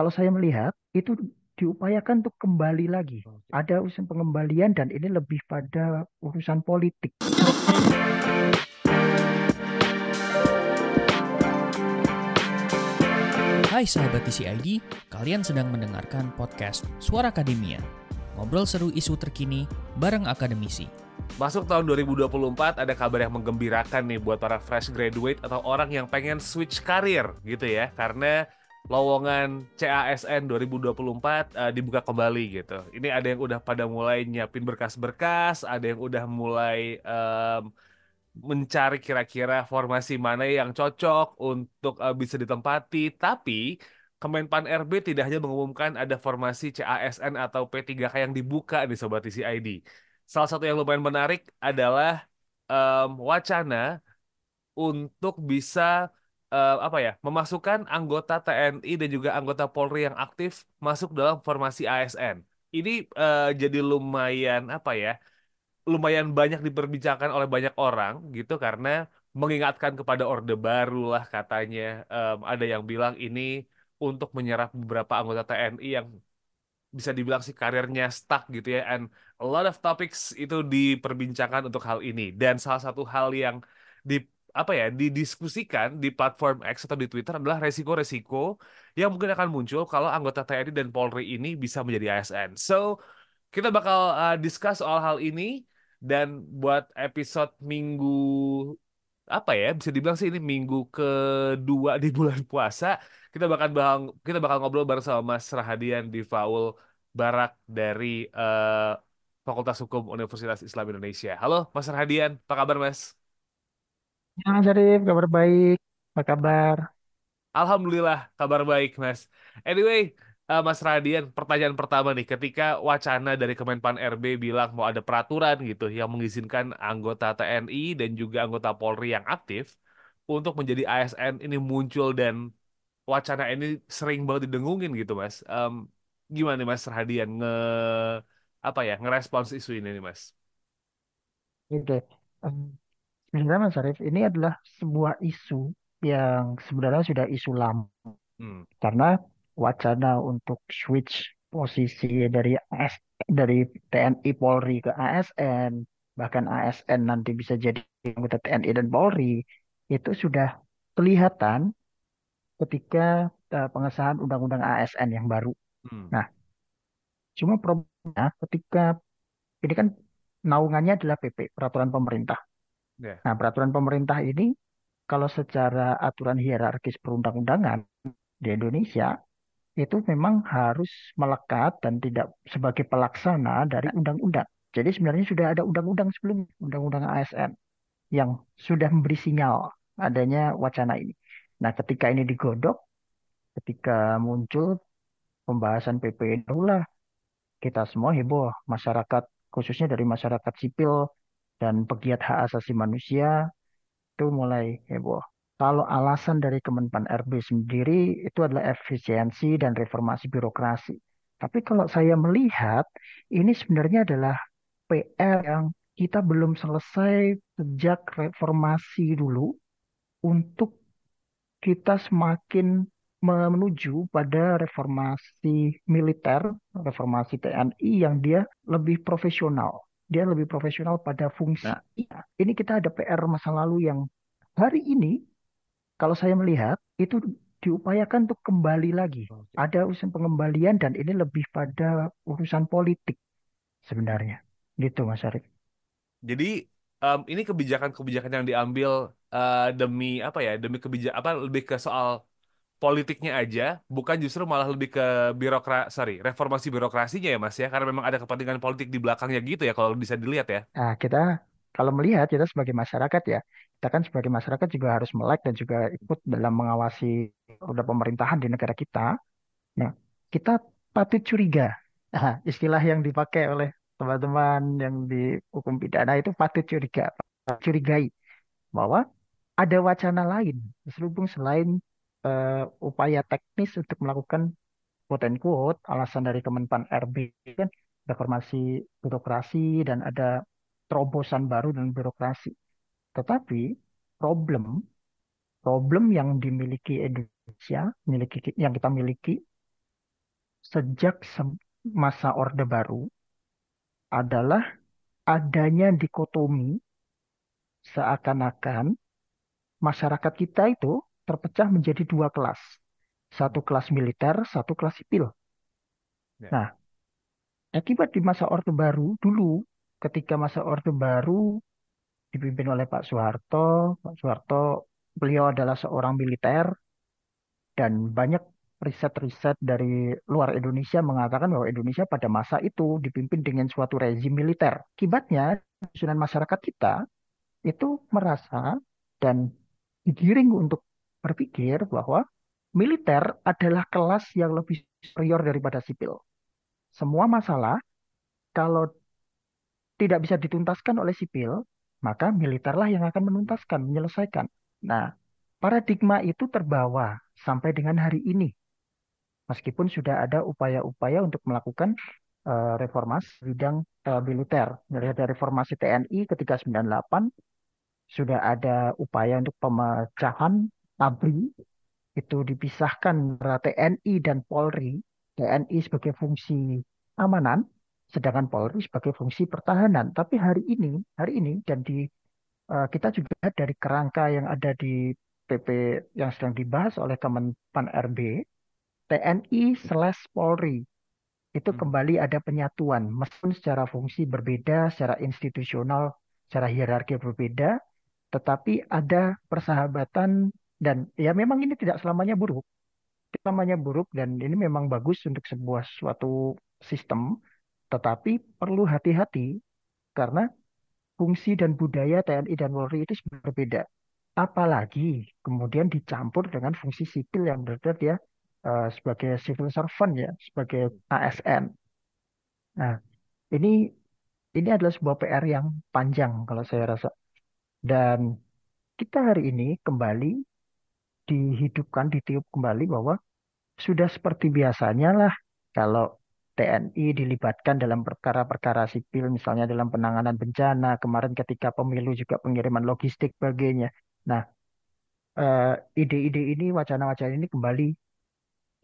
kalau saya melihat itu diupayakan untuk kembali lagi. Ada urusan pengembalian dan ini lebih pada urusan politik. Hai sahabat TCID, kalian sedang mendengarkan podcast Suara Akademia. Ngobrol seru isu terkini bareng akademisi. Masuk tahun 2024 ada kabar yang menggembirakan nih buat para fresh graduate atau orang yang pengen switch karir gitu ya. Karena lowongan CASN 2024 uh, dibuka kembali gitu. Ini ada yang udah pada mulai nyiapin berkas-berkas, ada yang udah mulai um, mencari kira-kira formasi mana yang cocok untuk uh, bisa ditempati, tapi Kemenpan RB tidak hanya mengumumkan ada formasi CASN atau P3K yang dibuka di Sobat ID. Salah satu yang lumayan menarik adalah um, wacana untuk bisa uh, apa ya memasukkan anggota TNI dan juga anggota Polri yang aktif masuk dalam formasi ASN. Ini uh, jadi lumayan apa ya lumayan banyak diperbincangkan oleh banyak orang gitu karena mengingatkan kepada Orde Baru lah katanya um, ada yang bilang ini untuk menyerap beberapa anggota TNI yang bisa dibilang sih karirnya stuck gitu ya and a lot of topics itu diperbincangkan untuk hal ini dan salah satu hal yang di apa ya didiskusikan di platform X atau di Twitter adalah resiko-resiko yang mungkin akan muncul kalau anggota TNI dan Polri ini bisa menjadi ASN. So kita bakal uh, discuss soal hal ini dan buat episode minggu apa ya bisa dibilang sih ini minggu kedua di bulan puasa kita bakal bahang, kita bakal ngobrol bareng sama Mas Rahadian di Faul Barak dari uh, Fakultas Hukum Universitas Islam Indonesia. Halo Mas Rahadian, apa kabar Mas? Halo Mas kabar baik. Apa kabar? Alhamdulillah, kabar baik, Mas. Anyway, uh, Mas Radian, pertanyaan pertama nih, ketika wacana dari Kemenpan RB bilang mau ada peraturan gitu yang mengizinkan anggota TNI dan juga anggota Polri yang aktif untuk menjadi ASN ini muncul dan wacana ini sering banget didengungin gitu, Mas. Um, gimana nih, Mas Radian nge apa ya ngerespons isu ini nih, Mas? Oke. Okay. Misalnya Mas Arief, ini adalah sebuah isu yang sebenarnya sudah isu lama. Hmm. Karena wacana untuk switch posisi dari AS, dari TNI Polri ke ASN, bahkan ASN nanti bisa jadi anggota TNI dan Polri, itu sudah kelihatan ketika uh, pengesahan undang-undang ASN yang baru. Hmm. Nah, cuma problemnya ketika ini kan naungannya adalah PP, peraturan pemerintah. Yeah. Nah, peraturan pemerintah ini kalau secara aturan hierarkis perundang-undangan di Indonesia itu memang harus melekat dan tidak sebagai pelaksana dari undang-undang. Jadi sebenarnya sudah ada undang-undang sebelum undang-undang ASN yang sudah memberi sinyal adanya wacana ini. Nah, ketika ini digodok, ketika muncul pembahasan PPN, lah kita semua heboh, masyarakat khususnya dari masyarakat sipil dan pegiat hak asasi manusia itu mulai heboh. Kalau alasan dari Kemenpan RB sendiri itu adalah efisiensi dan reformasi birokrasi. Tapi kalau saya melihat ini sebenarnya adalah PR yang kita belum selesai sejak reformasi dulu untuk kita semakin menuju pada reformasi militer, reformasi TNI yang dia lebih profesional dia lebih profesional pada fungsi. Nah. Iya, ini kita ada PR masa lalu yang hari ini kalau saya melihat itu diupayakan untuk kembali lagi. Ada urusan pengembalian dan ini lebih pada urusan politik sebenarnya. Gitu Mas Arif. Jadi um, ini kebijakan-kebijakan yang diambil uh, demi apa ya? Demi kebijakan apa lebih ke soal politiknya aja, bukan justru malah lebih ke birokrasi, sorry, reformasi birokrasinya ya Mas ya, karena memang ada kepentingan politik di belakangnya gitu ya kalau bisa dilihat ya. Nah, kita kalau melihat kita sebagai masyarakat ya, kita kan sebagai masyarakat juga harus melek dan juga ikut dalam mengawasi roda pemerintahan di negara kita. Nah, kita patut curiga. Nah, istilah yang dipakai oleh teman-teman yang di hukum pidana itu patut curiga, curigai bahwa ada wacana lain, selubung selain uh, upaya teknis untuk melakukan quote and quote alasan dari Kemenpan RB kan reformasi birokrasi dan ada terobosan baru dalam birokrasi. Tetapi problem problem yang dimiliki Indonesia, miliki yang kita miliki sejak masa Orde Baru adalah adanya dikotomi seakan-akan masyarakat kita itu terpecah menjadi dua kelas. Satu hmm. kelas militer, satu kelas sipil. Ya. Nah, akibat di masa Orde Baru dulu, ketika masa Orde Baru dipimpin oleh Pak Soeharto, Pak Soeharto beliau adalah seorang militer dan banyak riset-riset dari luar Indonesia mengatakan bahwa Indonesia pada masa itu dipimpin dengan suatu rezim militer. Akibatnya, susunan masyarakat kita itu merasa dan digiring untuk berpikir bahwa militer adalah kelas yang lebih superior daripada sipil. Semua masalah kalau tidak bisa dituntaskan oleh sipil, maka militerlah yang akan menuntaskan, menyelesaikan. Nah, paradigma itu terbawa sampai dengan hari ini. Meskipun sudah ada upaya-upaya untuk melakukan uh, reformasi bidang uh, militer. Dari reformasi TNI ketika 98 sudah ada upaya untuk pemecahan ABRI itu dipisahkan antara TNI dan Polri. TNI sebagai fungsi amanan, sedangkan Polri sebagai fungsi pertahanan. Tapi hari ini, hari ini dan di uh, kita juga dari kerangka yang ada di PP yang sedang dibahas oleh Kemenpan RB, TNI slash Polri itu hmm. kembali ada penyatuan meskipun secara fungsi berbeda, secara institusional, secara hierarki berbeda, tetapi ada persahabatan dan ya memang ini tidak selamanya buruk. selamanya buruk dan ini memang bagus untuk sebuah suatu sistem. Tetapi perlu hati-hati karena fungsi dan budaya TNI dan Polri itu berbeda. Apalagi kemudian dicampur dengan fungsi sipil yang berbeda ya eh, sebagai civil servant ya, sebagai ASN. Nah, ini ini adalah sebuah PR yang panjang kalau saya rasa. Dan kita hari ini kembali dihidupkan, ditiup kembali bahwa sudah seperti biasanya lah kalau TNI dilibatkan dalam perkara-perkara sipil, misalnya dalam penanganan bencana, kemarin ketika pemilu juga pengiriman logistik bagainya. Nah, eh, ide-ide ini, wacana-wacana ini kembali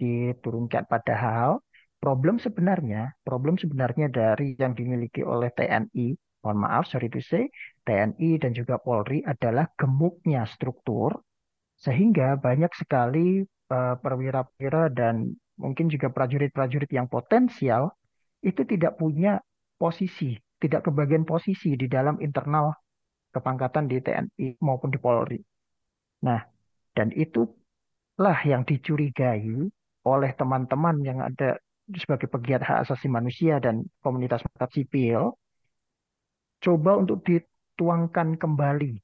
diturunkan. Padahal problem sebenarnya, problem sebenarnya dari yang dimiliki oleh TNI, mohon maaf, sorry to say, TNI dan juga Polri adalah gemuknya struktur sehingga banyak sekali eh, perwira perwira dan mungkin juga prajurit-prajurit yang potensial itu tidak punya posisi, tidak kebagian posisi di dalam internal kepangkatan di TNI maupun di Polri. Nah, dan itulah yang dicurigai oleh teman-teman yang ada sebagai pegiat hak asasi manusia dan komunitas masyarakat sipil, coba untuk dituangkan kembali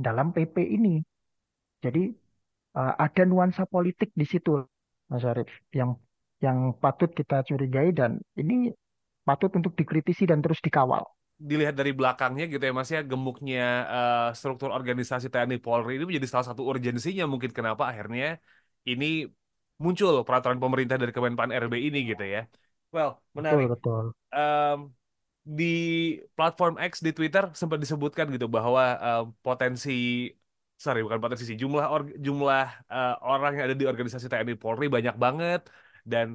dalam PP ini. Jadi uh, ada nuansa politik di situ, Mas Arief, yang yang patut kita curigai dan ini patut untuk dikritisi dan terus dikawal. Dilihat dari belakangnya gitu ya Mas ya, gemuknya uh, struktur organisasi TNI Polri ini menjadi salah satu urgensinya mungkin kenapa akhirnya ini muncul peraturan pemerintah dari Kemenpan RB ini gitu ya. Well, menarik. Betul, betul. Um, di platform X di Twitter sempat disebutkan gitu bahwa um, potensi sorry bukan potensi jumlah or, jumlah uh, orang yang ada di organisasi TNI Polri banyak banget dan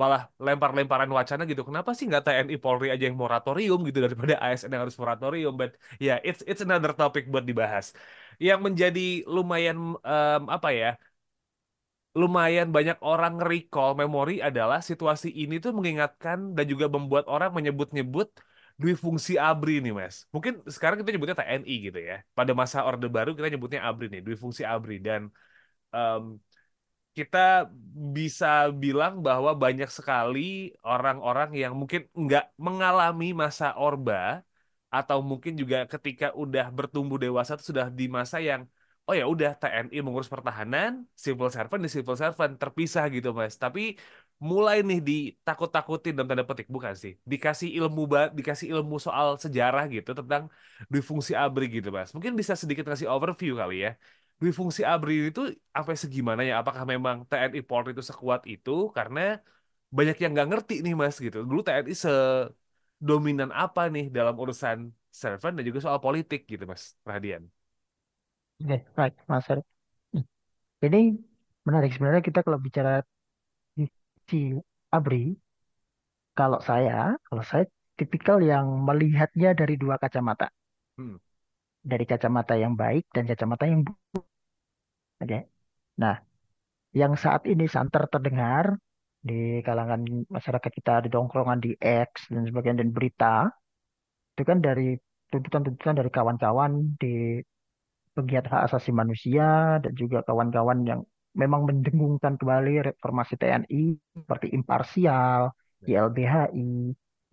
malah lempar-lemparan wacana gitu. Kenapa sih nggak TNI Polri aja yang moratorium gitu daripada ASN yang harus moratorium? But ya yeah, it's it's another topic buat dibahas. Yang menjadi lumayan um, apa ya? Lumayan banyak orang recall memori adalah situasi ini tuh mengingatkan dan juga membuat orang menyebut-nyebut dwi fungsi ABRI nih Mas. Mungkin sekarang kita nyebutnya TNI gitu ya. Pada masa Orde Baru kita nyebutnya ABRI nih, dwi fungsi ABRI dan um, kita bisa bilang bahwa banyak sekali orang-orang yang mungkin nggak mengalami masa Orba atau mungkin juga ketika udah bertumbuh dewasa itu sudah di masa yang oh ya udah TNI mengurus pertahanan, civil servant di civil servant terpisah gitu mas. Tapi mulai nih ditakut-takutin dalam tanda petik bukan sih dikasih ilmu dikasih ilmu soal sejarah gitu tentang dwi fungsi abri gitu mas mungkin bisa sedikit kasih overview kali ya dwi fungsi abri itu apa ya, segimana ya apakah memang TNI Polri itu sekuat itu karena banyak yang nggak ngerti nih mas gitu dulu TNI se dominan apa nih dalam urusan servant dan juga soal politik gitu mas Radian Oke, okay, right, Mas Jadi hmm. menarik sebenarnya kita kalau bicara si Abri, kalau saya, kalau saya tipikal yang melihatnya dari dua kacamata. Hmm. Dari kacamata yang baik dan kacamata yang buruk. Oke. Okay. Nah, yang saat ini santer terdengar di kalangan masyarakat kita di dongkrongan di X dan sebagainya dan berita itu kan dari tuntutan-tuntutan dari kawan-kawan di pegiat hak asasi manusia dan juga kawan-kawan yang memang mendengungkan kembali reformasi TNI seperti imparsial, YLBHI. Ya.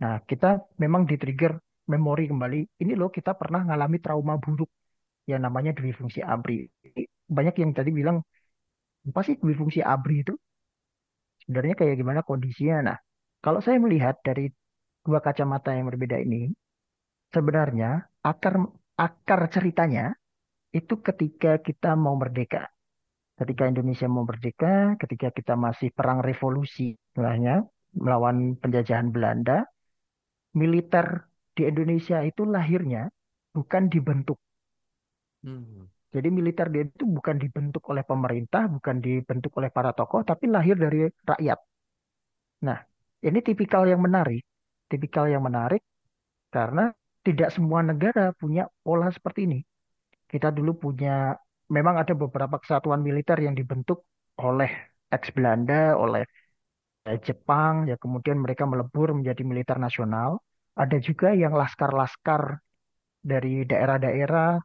Nah, kita memang di-trigger memori kembali. Ini loh kita pernah mengalami trauma buruk yang namanya dwi fungsi ABRI. Banyak yang tadi bilang, apa sih fungsi ABRI itu? Sebenarnya kayak gimana kondisinya? Nah, kalau saya melihat dari dua kacamata yang berbeda ini, sebenarnya akar akar ceritanya itu ketika kita mau merdeka ketika Indonesia mau merdeka, ketika kita masih perang revolusi lahnya melawan penjajahan Belanda, militer di Indonesia itu lahirnya bukan dibentuk. Hmm. Jadi militer dia itu bukan dibentuk oleh pemerintah, bukan dibentuk oleh para tokoh, tapi lahir dari rakyat. Nah, ini tipikal yang menarik, tipikal yang menarik karena tidak semua negara punya pola seperti ini. Kita dulu punya memang ada beberapa kesatuan militer yang dibentuk oleh ex Belanda, oleh Jepang, ya kemudian mereka melebur menjadi militer nasional. Ada juga yang laskar-laskar dari daerah-daerah,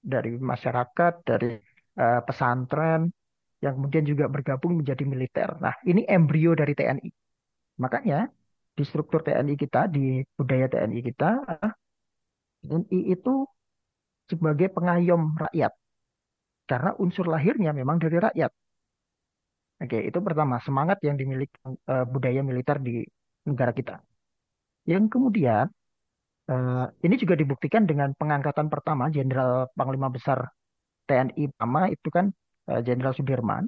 dari masyarakat, dari uh, pesantren, yang kemudian juga bergabung menjadi militer. Nah, ini embrio dari TNI. Makanya di struktur TNI kita, di budaya TNI kita, TNI itu sebagai pengayom rakyat karena unsur lahirnya memang dari rakyat. Oke, itu pertama semangat yang dimiliki uh, eh, budaya militer di negara kita. Yang kemudian uh, ini juga dibuktikan dengan pengangkatan pertama Jenderal Panglima Besar TNI pertama itu kan eh, Jenderal Sudirman.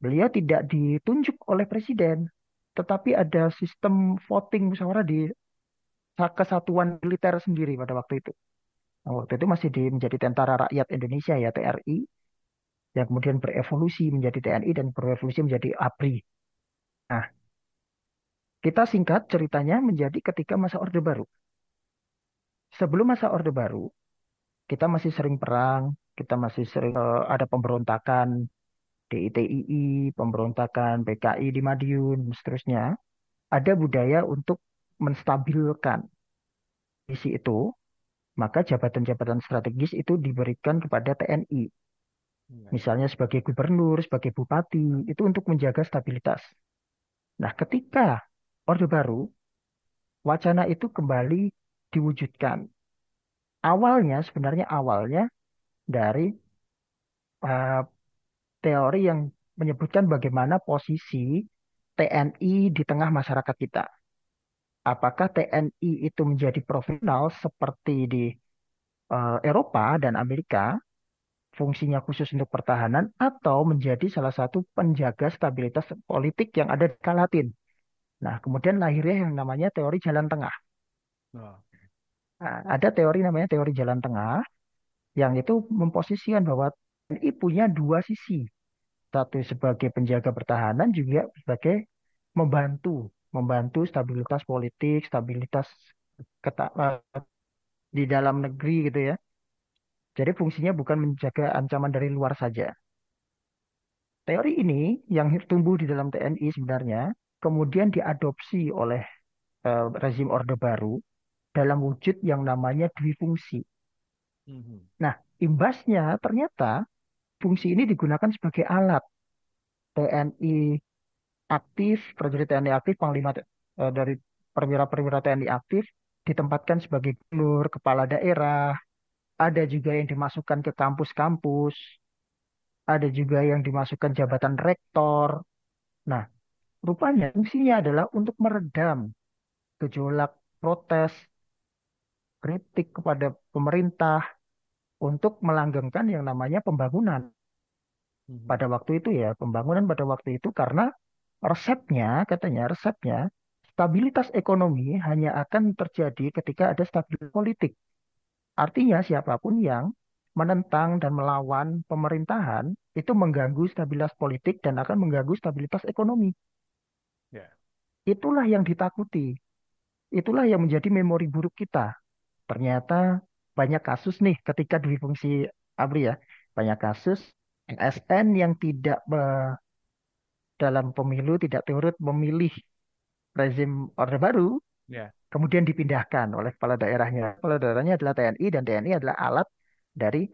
Beliau tidak ditunjuk oleh presiden, tetapi ada sistem voting musyawarah di kesatuan militer sendiri pada waktu itu. Nah, waktu itu masih di, menjadi Tentara Rakyat Indonesia ya TRI yang kemudian berevolusi menjadi TNI dan berevolusi menjadi ABRI. Nah, kita singkat ceritanya menjadi ketika masa Orde Baru. Sebelum masa Orde Baru, kita masih sering perang, kita masih sering uh, ada pemberontakan DITII, pemberontakan PKI di Madiun, seterusnya. Ada budaya untuk menstabilkan isi itu maka jabatan-jabatan strategis itu diberikan kepada TNI. Iya, iya. Misalnya sebagai gubernur, sebagai bupati, itu untuk menjaga stabilitas. Nah, ketika Orde Baru, wacana itu kembali diwujudkan. Awalnya, sebenarnya awalnya dari uh, teori yang menyebutkan bagaimana posisi TNI di tengah masyarakat kita apakah TNI itu menjadi profesional seperti di uh, Eropa dan Amerika, fungsinya khusus untuk pertahanan, atau menjadi salah satu penjaga stabilitas politik yang ada di Kalatin. Nah, kemudian lahirnya yang namanya teori jalan tengah. Oh, nah, ada teori namanya teori jalan tengah, yang itu memposisikan bahwa TNI punya dua sisi. Satu sebagai penjaga pertahanan, juga sebagai membantu membantu stabilitas politik, stabilitas keta, eh, di dalam negeri gitu ya. Jadi fungsinya bukan menjaga ancaman dari luar saja. Teori ini yang tumbuh di dalam TNI sebenarnya kemudian diadopsi oleh uh, rezim Orde Baru dalam wujud yang namanya dwi fungsi mm-hmm. Nah, imbasnya ternyata fungsi ini digunakan sebagai alat. TNI aktif, prajurit TNI aktif, panglima e, dari perwira-perwira TNI aktif ditempatkan sebagai gubernur, kepala daerah, ada juga yang dimasukkan ke kampus-kampus, ada juga yang dimasukkan jabatan rektor. Nah, rupanya fungsinya adalah untuk meredam gejolak protes, kritik kepada pemerintah untuk melanggengkan yang namanya pembangunan. Hmm. Pada waktu itu ya, pembangunan pada waktu itu karena resepnya katanya resepnya stabilitas ekonomi hanya akan terjadi ketika ada stabilitas politik. Artinya siapapun yang menentang dan melawan pemerintahan itu mengganggu stabilitas politik dan akan mengganggu stabilitas ekonomi. Ya. Itulah yang ditakuti. Itulah yang menjadi memori buruk kita. Ternyata banyak kasus nih ketika dwi fungsi Abri ya, banyak kasus ASN yang tidak dalam pemilu tidak turut memilih rezim Orde Baru, yeah. kemudian dipindahkan oleh kepala daerahnya. Kepala daerahnya adalah TNI dan TNI adalah alat dari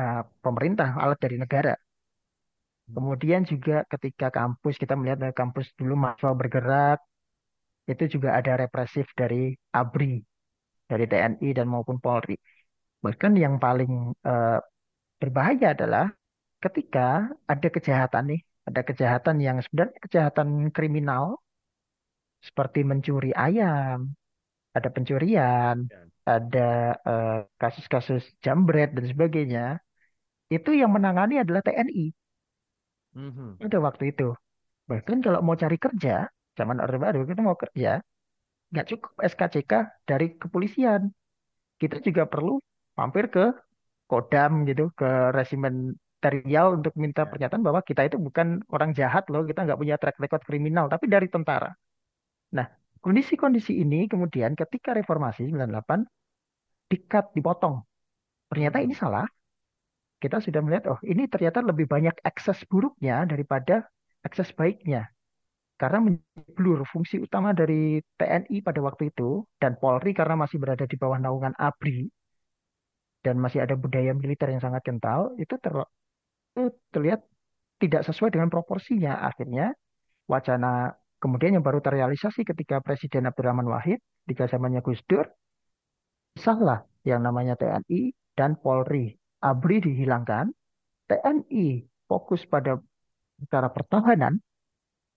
uh, pemerintah, alat dari negara. Hmm. Kemudian juga ketika kampus kita melihat dari kampus dulu mahasiswa bergerak itu juga ada represif dari ABRI, dari TNI dan maupun Polri. Bahkan yang paling uh, berbahaya adalah ketika ada kejahatan nih ada kejahatan yang sebenarnya kejahatan kriminal seperti mencuri ayam, ada pencurian, ya. ada kasus eh, kasus-kasus jambret dan sebagainya. Itu yang menangani adalah TNI. Mm-hmm. Itu waktu itu. Bahkan kalau mau cari kerja, zaman Orde Baru kita mau kerja, nggak cukup SKCK dari kepolisian. Kita juga perlu mampir ke Kodam gitu, ke resimen dari untuk minta ya. pernyataan bahwa kita itu bukan orang jahat loh, kita nggak punya track record kriminal, tapi dari tentara. Nah, kondisi-kondisi ini kemudian ketika reformasi 98 dikat, dipotong. Ternyata ini hmm. salah. Kita sudah melihat, oh ini ternyata lebih banyak akses buruknya daripada akses baiknya. Karena blur fungsi utama dari TNI pada waktu itu dan Polri karena masih berada di bawah naungan ABRI dan masih ada budaya militer yang sangat kental, itu itu eh, terlihat tidak sesuai dengan proporsinya. Akhirnya wacana kemudian yang baru terrealisasi ketika Presiden Abdurrahman Wahid di zamannya Gus Dur salah yang namanya TNI dan Polri. ABRI dihilangkan, TNI fokus pada cara pertahanan,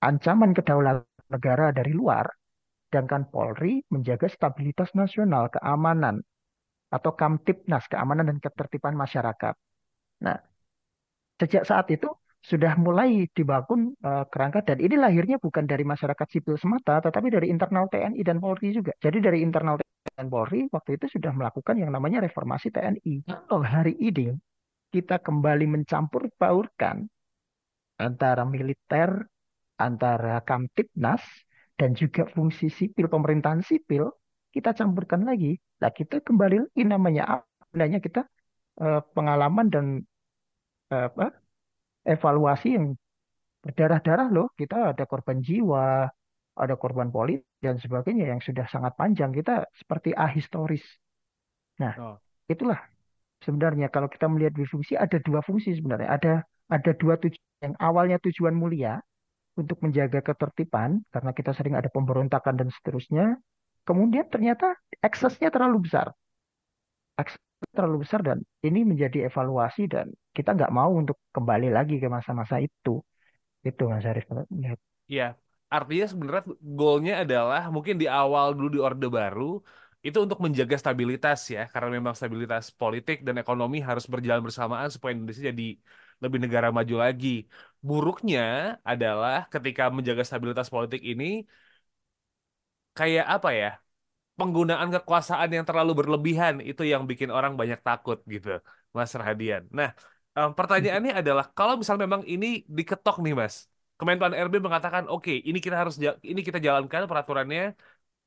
ancaman kedaulatan negara dari luar, sedangkan Polri menjaga stabilitas nasional, keamanan, atau Kamtipnas, keamanan dan ketertiban masyarakat. Nah, Sejak saat itu sudah mulai dibangun uh, kerangka dan ini lahirnya bukan dari masyarakat sipil semata tetapi dari internal TNI dan Polri juga. Jadi dari internal TNI dan Polri waktu itu sudah melakukan yang namanya reformasi TNI. Kalau oh, hari ini kita kembali mencampur baurkan antara militer, antara Kamtipnas dan juga fungsi sipil pemerintahan sipil kita campurkan lagi. Nah kita kembali ini namanya apa? Nah, kita eh, pengalaman dan apa evaluasi yang berdarah-darah loh. Kita ada korban jiwa, ada korban politik dan sebagainya yang sudah sangat panjang. Kita seperti ahistoris. Nah, oh. itulah sebenarnya kalau kita melihat dua fungsi, ada dua fungsi sebenarnya. Ada ada dua tujuan yang awalnya tujuan mulia untuk menjaga ketertiban karena kita sering ada pemberontakan dan seterusnya. Kemudian ternyata eksesnya terlalu besar terlalu besar dan ini menjadi evaluasi dan kita nggak mau untuk kembali lagi ke masa-masa itu itu mas Arif melihat ya artinya sebenarnya goalnya adalah mungkin di awal dulu di orde baru itu untuk menjaga stabilitas ya karena memang stabilitas politik dan ekonomi harus berjalan bersamaan supaya Indonesia jadi lebih negara maju lagi buruknya adalah ketika menjaga stabilitas politik ini kayak apa ya penggunaan kekuasaan yang terlalu berlebihan itu yang bikin orang banyak takut gitu, Mas Radian. Nah, um, pertanyaannya adalah kalau misalnya memang ini diketok nih, Mas. Kementerian RB mengatakan, "Oke, okay, ini kita harus ini kita jalankan peraturannya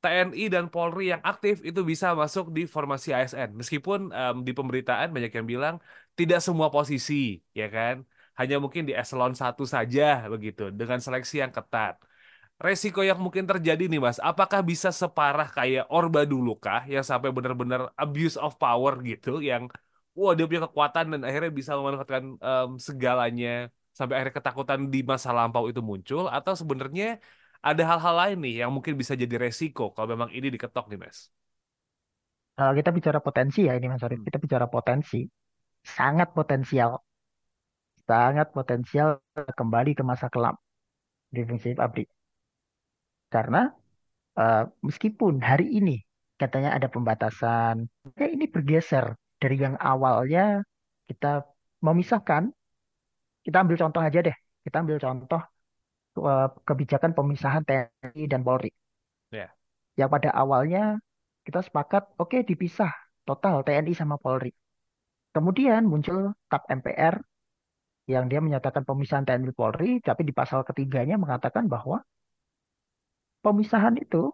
TNI dan Polri yang aktif itu bisa masuk di formasi ASN. Meskipun um, di pemberitaan banyak yang bilang tidak semua posisi, ya kan? Hanya mungkin di eselon satu saja begitu dengan seleksi yang ketat resiko yang mungkin terjadi nih mas, apakah bisa separah kayak Orba dulu kah yang sampai benar-benar abuse of power gitu yang wah dia punya kekuatan dan akhirnya bisa memanfaatkan um, segalanya sampai akhirnya ketakutan di masa lampau itu muncul atau sebenarnya ada hal-hal lain nih yang mungkin bisa jadi resiko kalau memang ini diketok nih mas? Kalau kita bicara potensi ya ini mas Arif, hmm. kita bicara potensi sangat potensial sangat potensial kembali ke masa kelam di prinsip Abri karena uh, meskipun hari ini katanya ada pembatasan, ya ini bergeser dari yang awalnya kita memisahkan. Kita ambil contoh aja deh. Kita ambil contoh uh, kebijakan pemisahan TNI dan Polri. Yeah. Yang pada awalnya kita sepakat, oke okay, dipisah total TNI sama Polri. Kemudian muncul TAP MPR yang dia menyatakan pemisahan TNI Polri, tapi di pasal ketiganya mengatakan bahwa pemisahan itu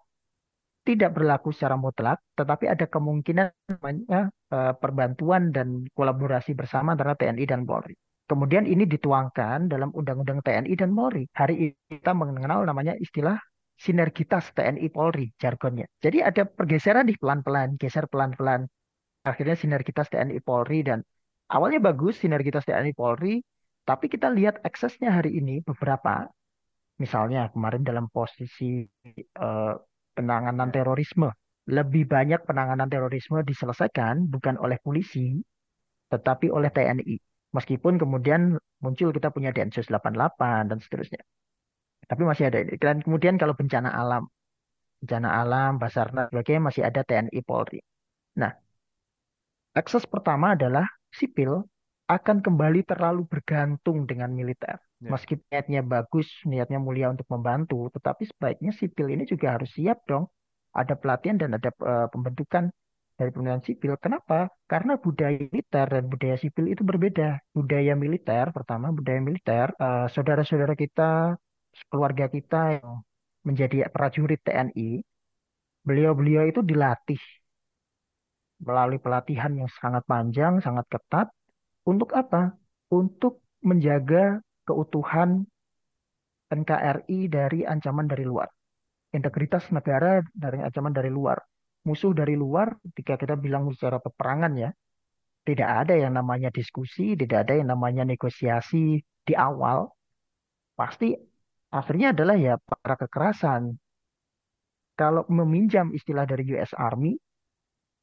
tidak berlaku secara mutlak, tetapi ada kemungkinan namanya eh, perbantuan dan kolaborasi bersama antara TNI dan Polri. Kemudian ini dituangkan dalam Undang-Undang TNI dan Polri. Hari ini kita mengenal namanya istilah sinergitas TNI Polri jargonnya. Jadi ada pergeseran di pelan-pelan, geser pelan-pelan. Akhirnya sinergitas TNI Polri dan awalnya bagus sinergitas TNI Polri, tapi kita lihat aksesnya hari ini beberapa misalnya kemarin dalam posisi uh, penanganan ya. terorisme lebih banyak penanganan terorisme diselesaikan bukan oleh polisi tetapi oleh TNI meskipun kemudian muncul kita punya Densus 88 dan seterusnya tapi masih ada dan kemudian kalau bencana alam bencana alam Basarnas sebagainya masih ada TNI Polri nah akses pertama adalah sipil akan kembali terlalu bergantung dengan militer Yeah. Meski niatnya bagus, niatnya mulia untuk membantu, tetapi sebaiknya sipil ini juga harus siap dong. Ada pelatihan dan ada uh, pembentukan dari pemerintahan sipil. Kenapa? Karena budaya militer dan budaya sipil itu berbeda. Budaya militer, pertama budaya militer, saudara eh, saudara-saudara kita, keluarga kita yang menjadi prajurit TNI, beliau-beliau itu dilatih melalui pelatihan yang sangat panjang, sangat ketat. Untuk apa? Untuk menjaga keutuhan NKRI dari ancaman dari luar. Integritas negara dari ancaman dari luar. Musuh dari luar, ketika kita bilang secara peperangan ya, tidak ada yang namanya diskusi, tidak ada yang namanya negosiasi di awal. Pasti akhirnya adalah ya para kekerasan. Kalau meminjam istilah dari US Army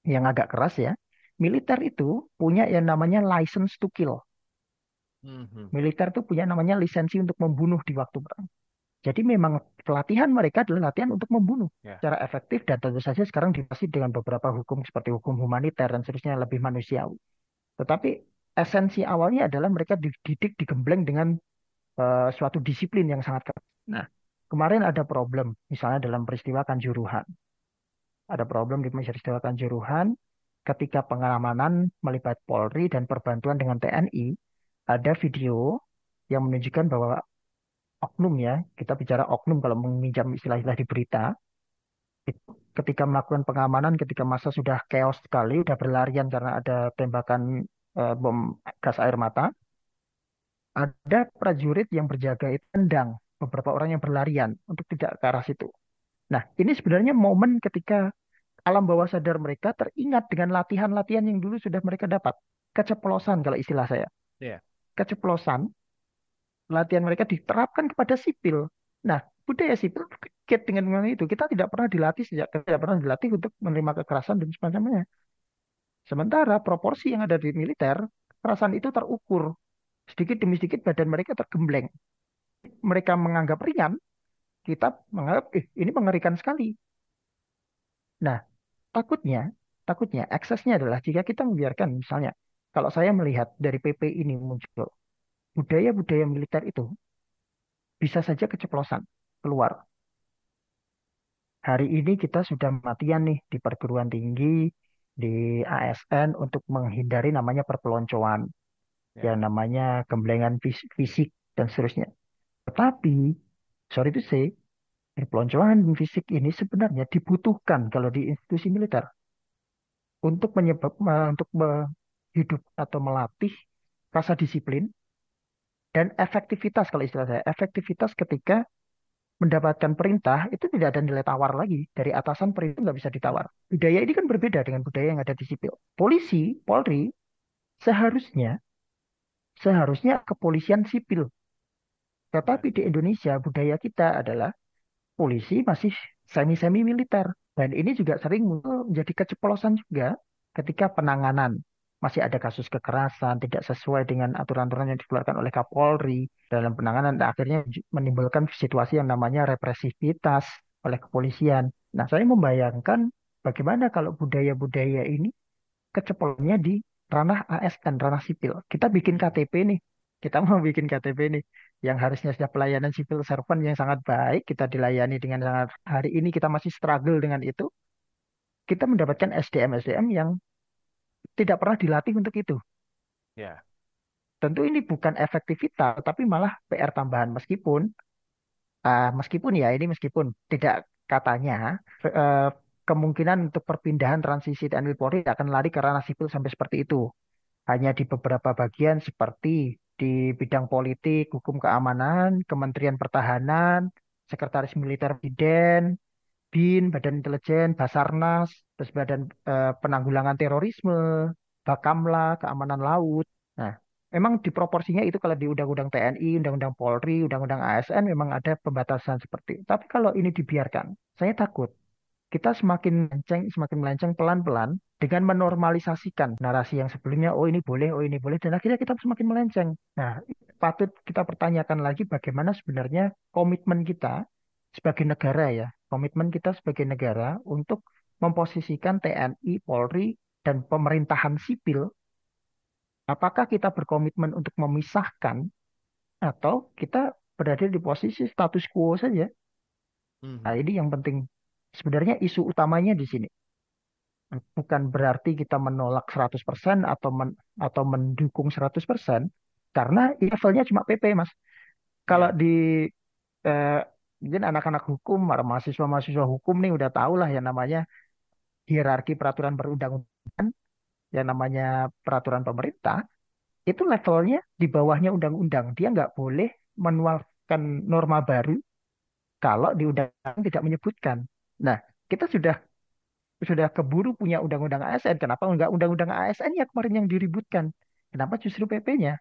yang agak keras ya, militer itu punya yang namanya license to kill. Mhm. Militer tuh punya namanya lisensi untuk membunuh di waktu perang. Jadi memang pelatihan mereka adalah latihan untuk membunuh yeah. secara efektif dan tentu saja sekarang dipastikan dengan beberapa hukum seperti hukum humaniter dan seterusnya lebih manusiawi. Tetapi esensi awalnya adalah mereka dididik digembleng dengan uh, suatu disiplin yang sangat keras. Nah, kemarin ada problem misalnya dalam peristiwa Kanjuruhan. Ada problem di peristiwa Kanjuruhan ketika pengamanan melibat Polri dan perbantuan dengan TNI ada video yang menunjukkan bahwa oknum ya, kita bicara oknum kalau meminjam istilah-istilah di berita, ketika melakukan pengamanan, ketika masa sudah chaos sekali, sudah berlarian karena ada tembakan eh, bom gas air mata, ada prajurit yang berjaga itu tendang beberapa orang yang berlarian untuk tidak ke arah situ. Nah, ini sebenarnya momen ketika alam bawah sadar mereka teringat dengan latihan-latihan yang dulu sudah mereka dapat. Keceplosan kalau istilah saya. Yeah keceplosan pelatihan mereka diterapkan kepada sipil. Nah, budaya sipil kaget dengan itu. Kita tidak pernah dilatih sejak tidak pernah dilatih untuk menerima kekerasan dan semacamnya. Sementara proporsi yang ada di militer, kekerasan itu terukur. Sedikit demi sedikit badan mereka tergembleng. Mereka menganggap ringan, kita menganggap eh, ini mengerikan sekali. Nah, takutnya, takutnya eksesnya adalah jika kita membiarkan misalnya kalau saya melihat dari PP ini muncul budaya-budaya militer itu bisa saja keceplosan keluar. Hari ini kita sudah matian nih di perguruan tinggi, di ASN untuk menghindari namanya perpeloncoan. Ya, yang namanya gemblengan fisik, dan seterusnya. Tetapi, sorry to say, perpeloncoan fisik ini sebenarnya dibutuhkan kalau di institusi militer untuk menyebab untuk hidup atau melatih rasa disiplin dan efektivitas kalau istilah saya efektivitas ketika mendapatkan perintah itu tidak ada nilai tawar lagi dari atasan perintah nggak bisa ditawar budaya ini kan berbeda dengan budaya yang ada di sipil polisi polri seharusnya seharusnya kepolisian sipil tetapi di Indonesia budaya kita adalah polisi masih semi-semi militer dan ini juga sering menjadi keceplosan juga ketika penanganan masih ada kasus kekerasan, tidak sesuai dengan aturan-aturan yang dikeluarkan oleh Kapolri dalam penanganan, dan akhirnya menimbulkan situasi yang namanya represivitas oleh kepolisian. Nah, saya membayangkan bagaimana kalau budaya-budaya ini kecepolnya di ranah ASN, ranah sipil. Kita bikin KTP nih, kita mau bikin KTP nih, yang harusnya sudah pelayanan sipil servant yang sangat baik, kita dilayani dengan sangat hari ini kita masih struggle dengan itu, kita mendapatkan SDM-SDM yang tidak pernah dilatih untuk itu. Ya. Tentu ini bukan efektivitas, tapi malah PR tambahan meskipun uh, meskipun ya ini meskipun tidak katanya uh, kemungkinan untuk perpindahan transisi TNI Polri akan lari ke ranah sipil sampai seperti itu. Hanya di beberapa bagian seperti di bidang politik, hukum keamanan, Kementerian Pertahanan, Sekretaris Militer Presiden, BIN, Badan Intelijen, Basarnas, terus Badan eh, Penanggulangan Terorisme, Bakamla, Keamanan Laut. Nah, memang di proporsinya itu kalau di Undang-Undang TNI, Undang-Undang Polri, Undang-Undang ASN memang ada pembatasan seperti itu. Tapi kalau ini dibiarkan, saya takut kita semakin melenceng, semakin melenceng pelan-pelan dengan menormalisasikan narasi yang sebelumnya, oh ini boleh, oh ini boleh, dan akhirnya kita semakin melenceng. Nah, patut kita pertanyakan lagi bagaimana sebenarnya komitmen kita sebagai negara ya, komitmen kita sebagai negara untuk memposisikan TNI, Polri, dan pemerintahan sipil, apakah kita berkomitmen untuk memisahkan atau kita berada di posisi status quo saja? Hmm. Nah, ini yang penting. Sebenarnya isu utamanya di sini. Bukan berarti kita menolak 100% atau men, atau mendukung 100% karena levelnya cuma PP, Mas. Kalau iya. di eh, mungkin anak-anak hukum, mahasiswa-mahasiswa hukum nih udah tahu lah yang namanya hierarki peraturan perundang-undangan, yang namanya peraturan pemerintah, itu levelnya di bawahnya undang-undang. Dia nggak boleh menuangkan norma baru kalau di undang-undang tidak menyebutkan. Nah, kita sudah sudah keburu punya undang-undang ASN. Kenapa nggak undang-undang ASN ya kemarin yang diributkan? Kenapa justru PP-nya?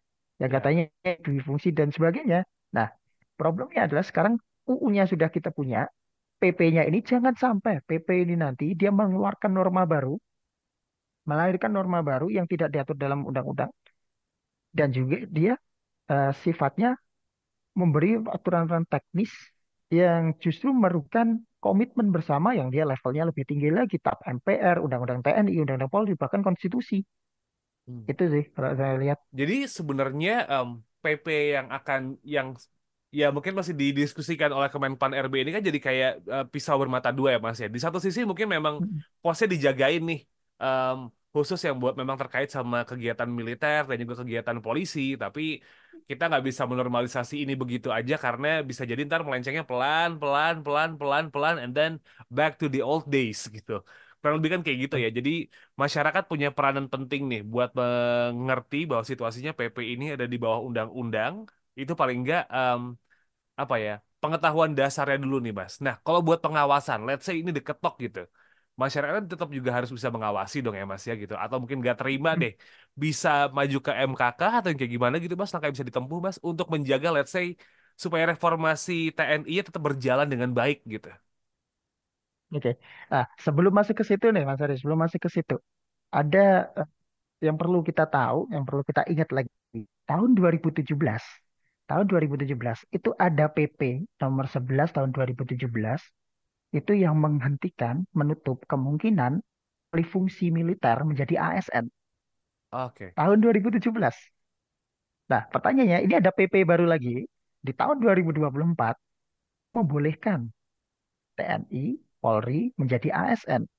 Yang ya. katanya dui fungsi dan sebagainya. Nah, problemnya adalah sekarang UU-nya sudah kita punya, PP-nya ini jangan sampai PP ini nanti dia mengeluarkan norma baru, melahirkan norma baru yang tidak diatur dalam undang-undang, dan juga dia uh, sifatnya memberi aturan-aturan teknis yang justru merugikan komitmen bersama yang dia levelnya lebih tinggi lagi, TAP MPR, Undang-Undang TNI, Undang-Undang Polri, bahkan Konstitusi. Hmm. Itu sih kalau saya lihat. Jadi sebenarnya um, mmm, PP yang akan yang ya mungkin masih didiskusikan oleh Kemenpan RB ini kan jadi kayak uh, pisau bermata dua ya Mas ya. Di satu sisi mungkin memang posnya hmm. dijagain nih um, khusus yang buat memang terkait sama kegiatan militer dan juga kegiatan polisi, tapi kita nggak bisa menormalisasi ini begitu aja karena bisa jadi ntar melencengnya pelan pelan pelan pelan pelan and then back to the old days gitu. Kurang lebih kan kayak gitu ya. Jadi masyarakat punya peranan penting nih buat mengerti bahwa situasinya PP ini ada di bawah undang-undang itu paling enggak um, apa ya pengetahuan dasarnya dulu nih mas. Nah kalau buat pengawasan, let's say ini deketok gitu, masyarakat tetap juga harus bisa mengawasi dong ya mas ya gitu. Atau mungkin nggak terima hmm. deh, bisa maju ke MKK atau yang kayak gimana gitu mas, langkah bisa ditempuh mas untuk menjaga let's say supaya reformasi TNI tetap berjalan dengan baik gitu. Oke, nah sebelum masuk ke situ nih Mas Aris, sebelum masuk ke situ ada eh, yang perlu kita tahu, yang perlu kita ingat lagi. Tahun 2017 tahun 2017 itu ada PP nomor 11 tahun 2017 itu yang menghentikan menutup kemungkinan alih fungsi militer menjadi ASN. Oke. Okay. Tahun 2017. Nah, pertanyaannya ini ada PP baru lagi di tahun 2024 membolehkan TNI, Polri menjadi ASN.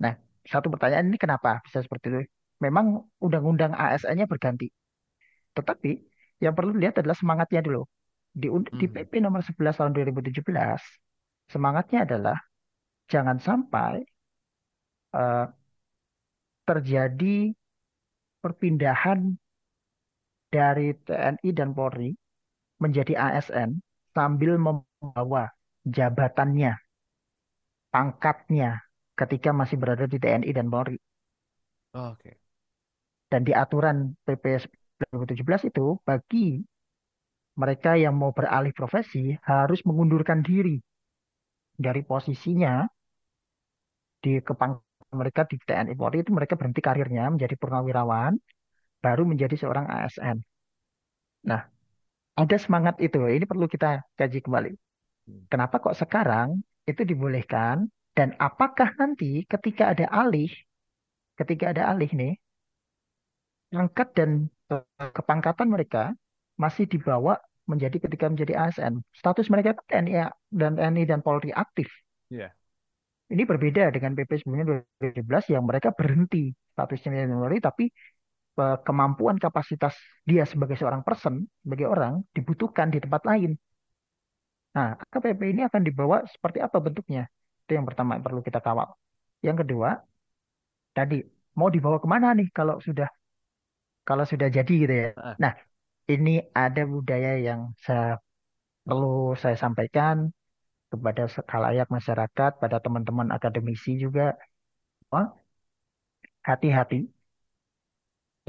Nah, satu pertanyaan ini kenapa bisa seperti itu? Memang undang-undang ASN-nya berganti. Tetapi yang perlu dilihat adalah semangatnya dulu. Di, di PP hmm. nomor 11 tahun 2017, semangatnya adalah jangan sampai uh, terjadi perpindahan dari TNI dan Polri menjadi ASN sambil membawa jabatannya, pangkatnya ketika masih berada di TNI dan Polri. Oh, Oke. Okay. Dan di aturan PP 2017 itu bagi mereka yang mau beralih profesi harus mengundurkan diri dari posisinya di kepang mereka di TNI Polri itu mereka berhenti karirnya menjadi purnawirawan baru menjadi seorang ASN. Nah, ada semangat itu. Ini perlu kita kaji kembali. Hmm. Kenapa kok sekarang itu dibolehkan dan apakah nanti ketika ada alih ketika ada alih nih lengket dan Eh, kepangkatan mereka masih dibawa menjadi ketika menjadi ASN. Status mereka itu TNI dan TNI dan Polri aktif. Yeah. Ini berbeda dengan PP sebelumnya 2017 yang mereka berhenti statusnya menjadi Polri tapi eh, kemampuan kapasitas dia sebagai seorang person, sebagai orang dibutuhkan di tempat lain. Nah, KPP ini akan dibawa seperti apa bentuknya? Itu yang pertama yang perlu kita kawal. Yang kedua, tadi mau dibawa kemana nih kalau sudah kalau sudah jadi gitu ya. Ah. Nah, ini ada budaya yang saya perlu saya sampaikan kepada sekalayak masyarakat, pada teman-teman akademisi juga. Hati-hati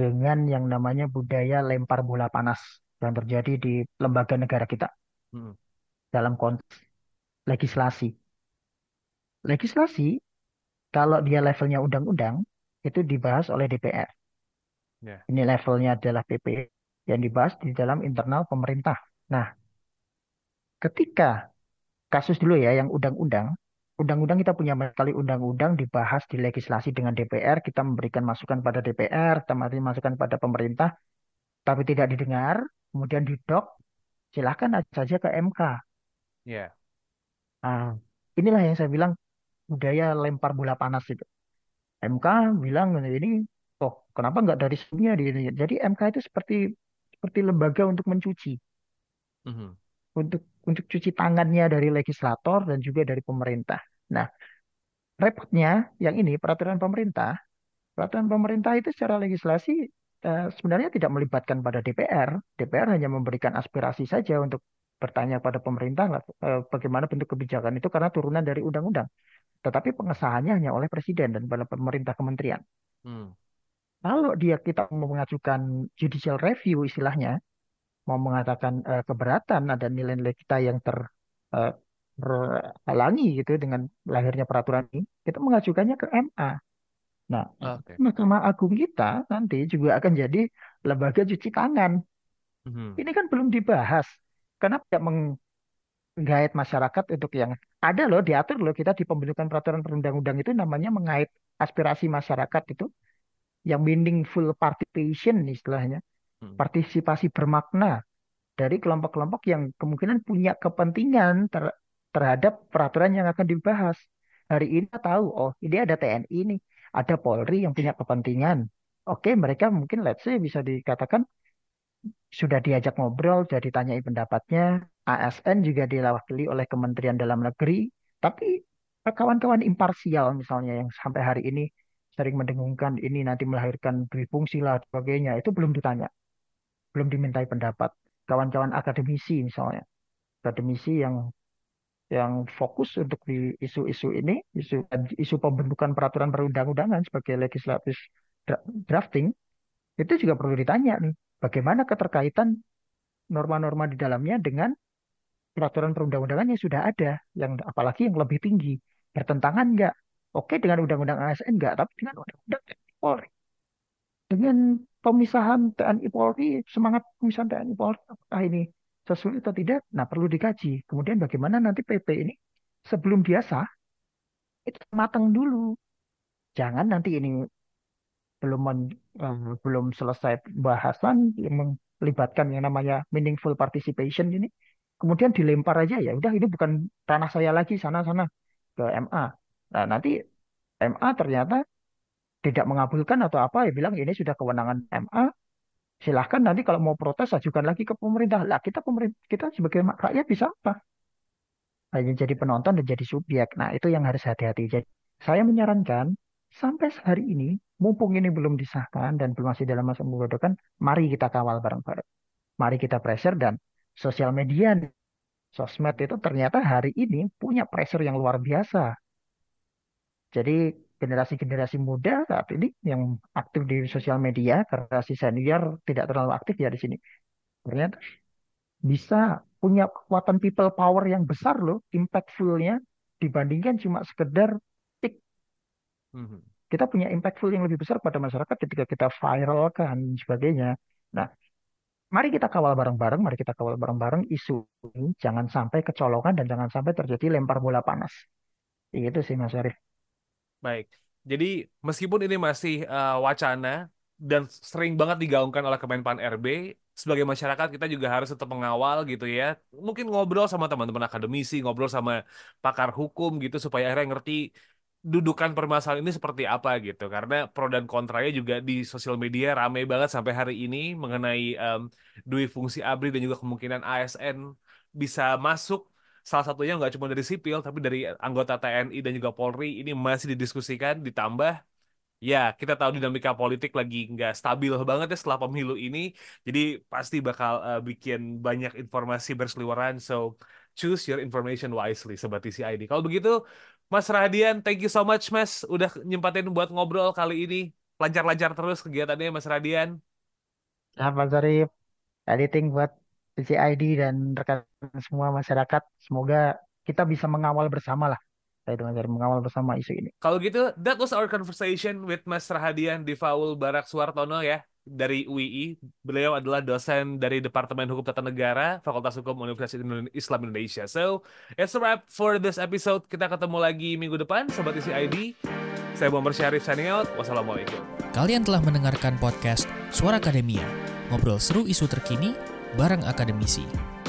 dengan yang namanya budaya lempar bola panas yang terjadi di lembaga negara kita. Hmm. Dalam konteks legislasi. Legislasi, kalau dia levelnya undang-undang, itu dibahas oleh DPR Yeah. Ini levelnya adalah PP yang dibahas di dalam internal pemerintah. Nah, ketika kasus dulu ya yang undang-undang, undang-undang kita punya sekali undang-undang dibahas di legislasi dengan DPR, kita memberikan masukan pada DPR, kita masukan pada pemerintah, tapi tidak didengar, kemudian didok, silahkan saja ke MK. Yeah. Nah, inilah yang saya bilang budaya lempar bola panas itu. MK bilang ini Oh, kenapa nggak dari sebelumnya di Indonesia? Jadi MK itu seperti seperti lembaga untuk mencuci, mm-hmm. untuk untuk cuci tangannya dari legislator dan juga dari pemerintah. Nah, repotnya yang ini peraturan pemerintah, peraturan pemerintah itu secara legislasi eh, sebenarnya tidak melibatkan pada DPR. DPR hanya memberikan aspirasi saja untuk bertanya pada pemerintah eh, bagaimana bentuk kebijakan itu karena turunan dari undang-undang. Tetapi pengesahannya hanya oleh presiden dan pada pemerintah kementerian. Hmm kalau dia kita mau mengajukan judicial review istilahnya mau mengatakan uh, keberatan ada nilai-nilai kita yang ter uh, terhalangi gitu dengan lahirnya peraturan ini kita mengajukannya ke MA nah okay. Mahkamah Agung kita nanti juga akan jadi lembaga cuci tangan mm-hmm. ini kan belum dibahas kenapa tidak menggait masyarakat untuk yang ada loh diatur loh kita di pembentukan peraturan perundang-undang itu namanya mengait aspirasi masyarakat itu yang meaningful participation istilahnya, hmm. partisipasi bermakna dari kelompok-kelompok yang kemungkinan punya kepentingan ter terhadap peraturan yang akan dibahas. Hari ini kita tahu, oh ini ada TNI nih ada Polri yang punya kepentingan. Oke, mereka mungkin let's say bisa dikatakan sudah diajak ngobrol, jadi ditanyai pendapatnya. ASN juga diwakili oleh Kementerian Dalam Negeri, tapi kawan-kawan imparsial misalnya yang sampai hari ini sering mendengungkan ini nanti melahirkan fungsi lah sebagainya itu belum ditanya belum dimintai pendapat kawan-kawan akademisi misalnya akademisi yang yang fokus untuk di isu-isu ini isu isu pembentukan peraturan perundang-undangan sebagai legislatif drafting itu juga perlu ditanya nih bagaimana keterkaitan norma-norma di dalamnya dengan peraturan perundang-undangan yang sudah ada yang apalagi yang lebih tinggi bertentangan nggak Oke dengan undang-undang ASN enggak, tapi dengan undang-undang TNI Polri. Dengan pemisahan TNI Polri, semangat pemisahan TNI Polri apakah ini sesuai atau tidak? Nah perlu dikaji. Kemudian bagaimana nanti PP ini sebelum biasa itu matang dulu. Jangan nanti ini belum men, eh, belum selesai pembahasan yang melibatkan yang namanya meaningful participation ini kemudian dilempar aja ya udah ini bukan tanah saya lagi sana sana ke MA Nah, nanti MA ternyata tidak mengabulkan atau apa, ya bilang ini sudah kewenangan MA, silahkan nanti kalau mau protes ajukan lagi ke pemerintah. Lah kita pemerintah kita sebagai rakyat bisa apa? Hanya jadi penonton dan jadi subjek. Nah itu yang harus hati-hati. Jadi saya menyarankan sampai sehari ini mumpung ini belum disahkan dan belum masih dalam masa menggodokan, mari kita kawal bareng-bareng. Mari kita pressure dan sosial media sosmed itu ternyata hari ini punya pressure yang luar biasa jadi generasi-generasi muda saat ini yang aktif di sosial media, generasi senior tidak terlalu aktif ya di sini. Ternyata bisa punya kekuatan people power yang besar loh, impactfulnya dibandingkan cuma sekedar tik. Mm-hmm. Kita punya impactful yang lebih besar pada masyarakat ketika kita viral kan sebagainya. Nah, mari kita kawal bareng-bareng, mari kita kawal bareng-bareng isu ini jangan sampai kecolongan dan jangan sampai terjadi lempar bola panas. Itu sih Mas Arif. Baik. Jadi meskipun ini masih uh, wacana dan sering banget digaungkan oleh Kemenpan RB, sebagai masyarakat kita juga harus tetap mengawal gitu ya. Mungkin ngobrol sama teman-teman akademisi, ngobrol sama pakar hukum gitu supaya akhirnya ngerti dudukan permasalahan ini seperti apa gitu karena pro dan kontranya juga di sosial media ramai banget sampai hari ini mengenai um, dui fungsi ABRI dan juga kemungkinan ASN bisa masuk salah satunya nggak cuma dari sipil tapi dari anggota TNI dan juga Polri ini masih didiskusikan ditambah ya kita tahu dinamika politik lagi nggak stabil banget ya setelah pemilu ini jadi pasti bakal uh, bikin banyak informasi berseliweran so choose your information wisely sobat TCID kalau begitu Mas Radian thank you so much Mas udah nyempatin buat ngobrol kali ini lancar-lancar terus kegiatannya Mas Radian Selamat sore editing buat TCID dan rekan semua masyarakat. Semoga kita bisa mengawal bersama lah saya dengan cara mengawal bersama isu ini. Kalau gitu, that was our conversation with Mas Rahadian di Faul Barak Suwartono ya dari UII. Beliau adalah dosen dari Departemen Hukum Tata Negara, Fakultas Hukum Universitas Islam Indonesia. So, it's a wrap for this episode. Kita ketemu lagi minggu depan, Sobat Isi ID. Saya Bomber Syarif signing out. Wassalamualaikum. Kalian telah mendengarkan podcast Suara Akademia, ngobrol seru isu terkini bareng akademisi.